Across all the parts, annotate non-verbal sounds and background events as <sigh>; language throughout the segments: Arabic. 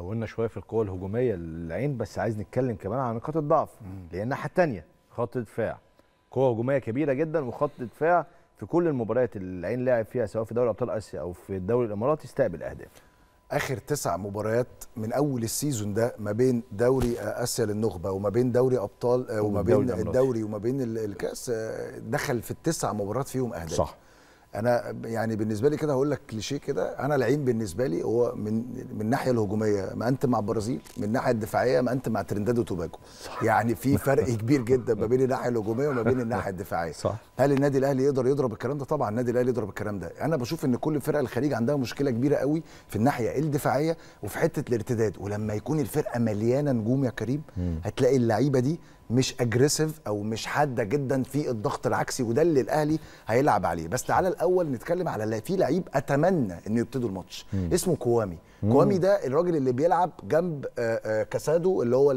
طولنا شويه في القوه الهجوميه للعين بس عايز نتكلم كمان عن نقاط الضعف لان الناحيه الثانيه خط دفاع قوه هجوميه كبيره جدا وخط دفاع في كل المباريات اللي العين لعب فيها سواء في دوري ابطال اسيا او في الدوري الاماراتي استقبل اهداف اخر تسع مباريات من اول السيزون ده ما بين دوري اسيا للنخبه وما بين دوري ابطال آه، وما بين الدوري وما بين الكاس آه، دخل في التسع مباريات فيهم اهداف صح انا يعني بالنسبه لي كده هقول لك كليشيه كده انا لعيب بالنسبه لي هو من من الناحيه الهجوميه ما انت مع البرازيل من الناحيه الدفاعيه ما انت مع ترنداد وتوباجو يعني في <laughs> فرق كبير جدا ما بين الناحيه الهجوميه وما بين الناحيه <laughs> الدفاعيه صح. هل النادي الاهلي يقدر يضرب الكلام ده طبعا النادي الاهلي يضرب الكلام ده انا بشوف ان كل فرق الخليج عندها مشكله كبيره قوي في الناحيه الدفاعيه وفي حته الارتداد ولما يكون الفرقه مليانه نجوم يا كريم هتلاقي اللعيبه دي مش اجريسيف او مش حاده جدا في الضغط العكسي وده اللي الاهلي هيلعب عليه بس تعالى الاول نتكلم على في لعيب اتمنى انه يبتدوا الماتش اسمه كوامي مم. كوامي ده الراجل اللي بيلعب جنب آه، آه، كاسادو اللي هو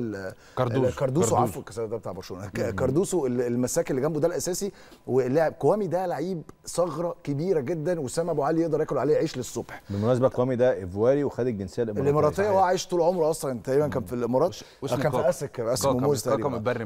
كاردوسو آه، كاردوسو عفوا كاسادو ده بتاع برشلونه كاردوسو المساك اللي جنبه ده الاساسي واللاعب كوامي ده لعيب ثغره كبيره جدا وسام ابو علي يقدر ياكل عليه عيش للصبح بالمناسبه كوامي ده ايفواري وخد الجنسيه الاماراتيه الاماراتيه هو عايش طول عمره اصلا تقريبا كان في الامارات آه، كان في اسك كان اسك موموز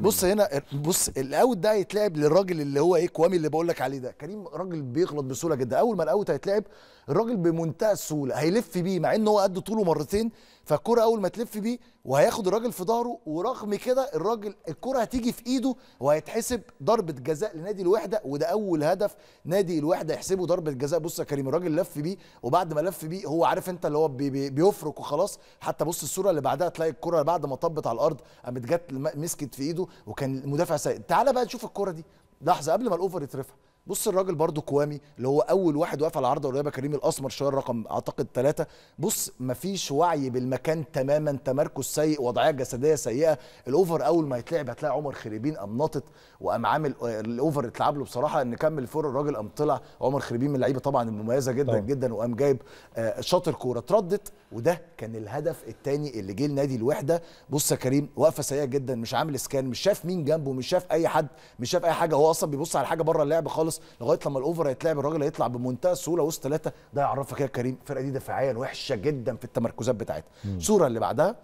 بص هنا بص الاوت ده هيتلعب للراجل اللي هو ايه كوامي اللي بقول لك عليه ده كريم راجل بيغلط بسهوله جدا اول ما الاوت هيتلعب الراجل بمنتهى السهوله هيلف بيه مع ان هو قد طوله مرتين فالكرة اول ما تلف بيه وهياخد الراجل في ظهره ورغم كده الراجل الكرة هتيجي في ايده وهيتحسب ضربة جزاء لنادي الوحدة وده اول هدف نادي الوحدة يحسبه ضربة جزاء بص يا كريم الراجل لف بيه وبعد ما لف بيه هو عارف انت اللي هو بي بي بيفرك وخلاص حتى بص الصورة اللي بعدها تلاقي الكرة بعد ما طبت على الارض قامت جت مسكت في ايده وكان المدافع سيء تعال بقى نشوف الكرة دي لحظة قبل ما الاوفر يترفع بص الراجل برضو كوامي اللي هو اول واحد وقف على عرضه قريبه كريم الاسمر شويه رقم اعتقد ثلاثة بص مفيش وعي بالمكان تماما تمركز سيء وضعيه جسديه سيئه الاوفر اول ما يتلعب هتلاقي عمر خريبين قام ناطط وقام عامل آه، الاوفر اتلعب له بصراحه ان كمل الفور الراجل قام طلع عمر خريبين من اللعيبه طبعا المميزه جدا طيب. جدا وقام جايب آه، شاطر كوره اتردت وده كان الهدف الثاني اللي جه لنادي الوحده بص يا كريم وقفه سيئه جدا مش عامل سكان مش شاف مين جنبه مش شاف اي حد مش شاف اي حاجه هو اصلا بيبص على حاجه بره اللعب خالص لغايه لما الاوفر هيتلعب الراجل هيطلع بمنتهى السهوله وسط ثلاثه ده يعرفك يا كريم الفرقه دي دفاعيا وحشه جدا في التمركزات بتاعتها الصوره اللي بعدها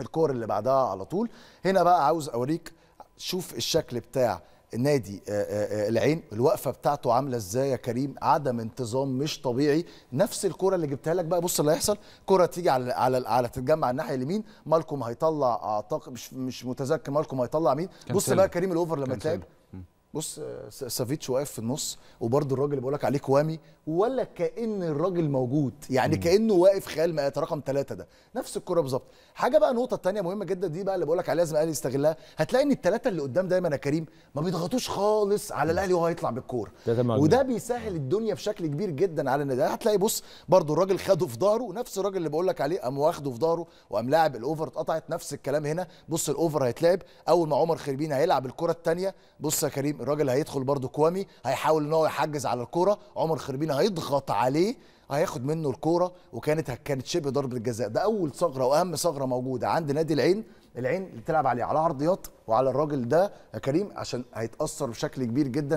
الكور اللي بعدها على طول هنا بقى عاوز اوريك شوف الشكل بتاع نادي آه، آه، آه، العين الوقفه بتاعته عامله ازاي يا كريم عدم انتظام مش طبيعي نفس الكره اللي جبتها لك بقى بص اللي هيحصل كره تيجي على على على تتجمع الناحيه اليمين مالكم هيطلع اعتقد مش مش متذكر مالكم هيطلع مين بص بقى كريم الاوفر لما اتلعب بص سافيتش واقف في النص وبرده الراجل اللي بقول لك عليه كوامي ولا كان الراجل موجود يعني مم. كانه واقف خيال مآت رقم ثلاثة ده نفس الكره بالظبط حاجه بقى النقطه الثانيه مهمه جدا دي بقى اللي بقول لك عليها لازم الاهلي يستغلها هتلاقي ان الثلاثه اللي قدام دايما يا كريم ما بيضغطوش خالص على الاهلي وهو هيطلع بالكوره وده بيسهل الدنيا بشكل كبير جدا على النادي يعني هتلاقي بص برده الراجل خده في ظهره نفس الراجل اللي بقول لك عليه قام واخده في ظهره وقام لاعب الاوفر اتقطعت نفس الكلام هنا بص الاوفر هيتلعب اول ما عمر خربين هيلعب الكره الثانيه بص يا كريم الراجل هيدخل برده كوامي هيحاول ان هو يحجز على الكوره عمر خربينه هيضغط عليه هياخد منه الكوره وكانت كانت شبه ضربه جزاء ده اول ثغره واهم ثغره موجوده عند نادي العين العين اللي بتلعب عليه على عرضيات وعلى الراجل ده يا كريم عشان هيتاثر بشكل كبير جدا